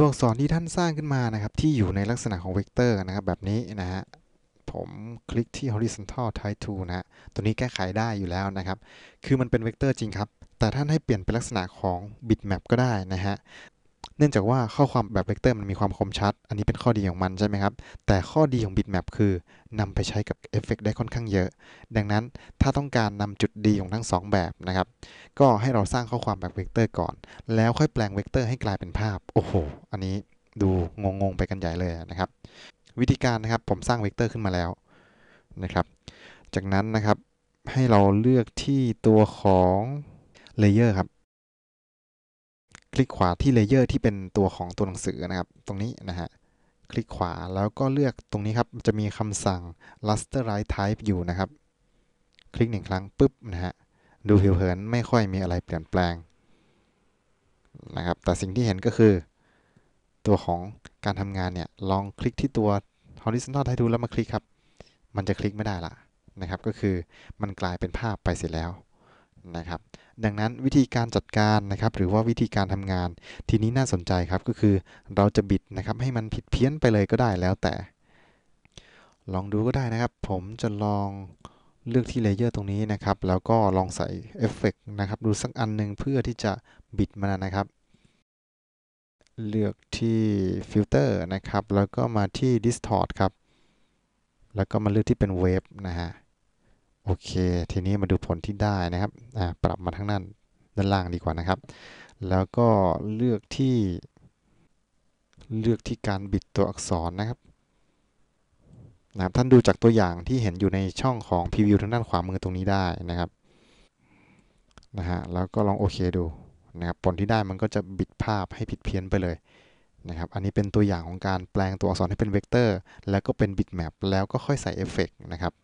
ตัวอักษรที่ท่านสร้างขึ้นมานะครับที่อยู่ในลักษณะของเวกเตอร์นะครับแบบนี้นะฮะผมคลิกที่ horizontal type 2 นะตัวนี้แก้ไขได้อยู่แล้วนะครับ คือมันเป็นเวกเตอร์จริงครับ แต่ท่านให้เปลี่ยนเป็นลักษณะของ bitmap ก็ได้นะฮะเนื่องจากว่าข้อความแบบเวกเตอร์มันมีความคมชัด อันนี้เป็นข้อดีของมันใช่ไหมครับ แต่ข้อดีของ bitmap คือนำไปใช้กับเอฟเฟกได้ค่อนข้างเยอะ ดังนั้นถ้าต้องการนำจุดดีของทั้ง 2 แบบนะครับ ก็ให้เราสร้างข้อความแบบเวกเตอร์ก่อน แล้วค่อยแปลงเวกเตอร์ให้กลายเป็นภาพโอ้โหอันนี้ดูงงๆไปกันใหญ่เลยนะครับ วิธีการนะครับ ผมสร้างเวกเตอร์ขึ้นมาแล้วนะครับ จากนั้นนะครับให้เราเลือกที่ตัวของเลเยอร์ครับคลิกขวาที่เลเยอร์ที่เป็นตัวของตัวหนังสือนะครับตรงนี้นะฮะ คลิกขวาแล้วก็เลือกตรงนี้ครับจะมีคำสั่ง rasterize type อยู่นะครับ คลิกหนึ่งครั้งปุ๊บนะฮะ ดูผิวเผินไม่ค่อยมีอะไรเปลี่ยนแปลง นะครับ แต่สิ่งที่เห็นก็คือตัวของการทำงานเนี่ย ลองคลิกที่ตัว horizontal type ดูแล้วมาคลิกครับ มันจะคลิกไม่ได้ละนะครับ ก็คือมันกลายเป็นภาพไปเสร็จแล้วนะครับดังนั้นวิธีการจัดการนะครับ หรือว่าวิธีการทำงาน ทีนี้น่าสนใจครับก็คือเราจะบิดนะครับ ให้มันผิดเพี้ยนไปเลยก็ได้แล้วแต่ ลองดูก็ได้นะครับ ผมจะลองเลือกที่เลเยอร์ตรงนี้นะครับแล้วก็ลองใส่เอฟเฟกนะครับ ดูสักอันหนึ่งเพื่อที่จะบิดมันนะครับ เลือกที่ฟิลเตอร์นะครับ แล้วก็มาที่ Distort ครับ แล้วก็มาเลือกที่เป็นเวฟนะฮะโอเค ทีนี้มาดูผลที่ได้นะครับ ปรับมาทั้งนั้นด้านล่างดีกว่านะครับ แล้วก็เลือกที่ เลือกที่การบิดตัวอักษรนะครับ นะครับ ท่านดูจากตัวอย่างที่เห็นอยู่ในช่องของพรีวิวทางด้านขวามือตรงนี้ได้นะครับ นะฮะ แล้วก็ลองโอเคดูนะครับ ผลที่ได้มันก็จะบิดภาพให้ผิดเพี้ยนไปเลยนะครับ อันนี้เป็นตัวอย่างของการแปลงตัวอักษรให้เป็นเวกเตอร์ แล้วก็เป็นบิดแมป แล้วก็ค่อยใส่เอฟเฟกนะครับ